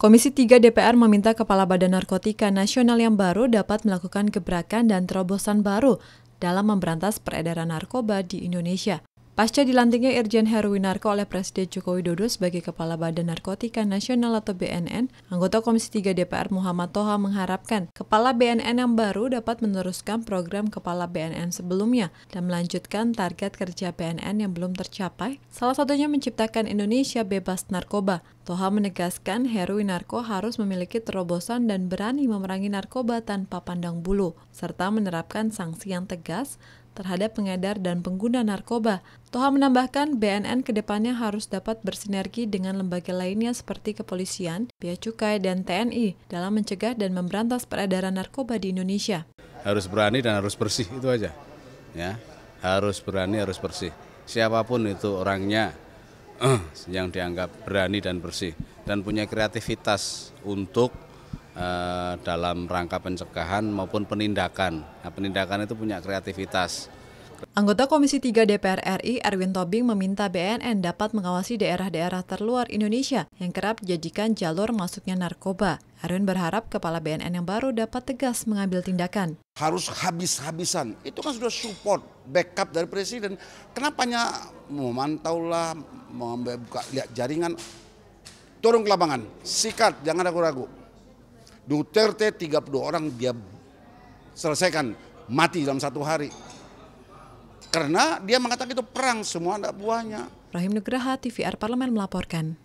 Komisi 3 DPR meminta Kepala Badan Narkotika Nasional yang baru dapat melakukan gebrakan dan terobosan baru dalam memberantas peredaran narkoba di Indonesia. Pasca dilantiknya Irjen Heruwinarko oleh Presiden Joko Widodo sebagai Kepala Badan Narkotika Nasional atau BNN, anggota Komisi 3 DPR Muhammad Toha mengharapkan Kepala BNN yang baru dapat meneruskan program Kepala BNN sebelumnya dan melanjutkan target kerja BNN yang belum tercapai, salah satunya menciptakan Indonesia bebas narkoba. Toha menegaskan Heru Winarko harus memiliki terobosan dan berani memerangi narkoba tanpa pandang bulu, serta menerapkan sanksi yang tegas terhadap pengedar dan pengguna narkoba. Toha menambahkan BNN kedepannya harus dapat bersinergi dengan lembaga lainnya seperti kepolisian, bea cukai, dan TNI dalam mencegah dan memberantas peredaran narkoba di Indonesia. Harus berani dan harus bersih, itu aja. Ya, harus berani, harus bersih. Siapapun itu orangnya, uh, yang dianggap berani dan bersih dan punya kreativitas untuk uh, dalam rangka pencegahan maupun penindakan. Nah, penindakan itu punya kreativitas. Anggota Komisi 3 DPR RI Erwin Tobing meminta BNN dapat mengawasi daerah-daerah terluar Indonesia yang kerap dijadikan jalur masuknya narkoba. Erwin berharap kepala BNN yang baru dapat tegas mengambil tindakan. Harus habis-habisan. Itu kan sudah support backup dari presiden. Kenapa hanya memantau lah, membuka lihat jaringan, turun ke lapangan, sikat, jangan ragu-ragu. Duterte 32 orang dia selesaikan, mati dalam satu hari. Karena dia mengatakan itu perang, semua anak buahnya. Rahim Nugraha, TVR Parlemen melaporkan.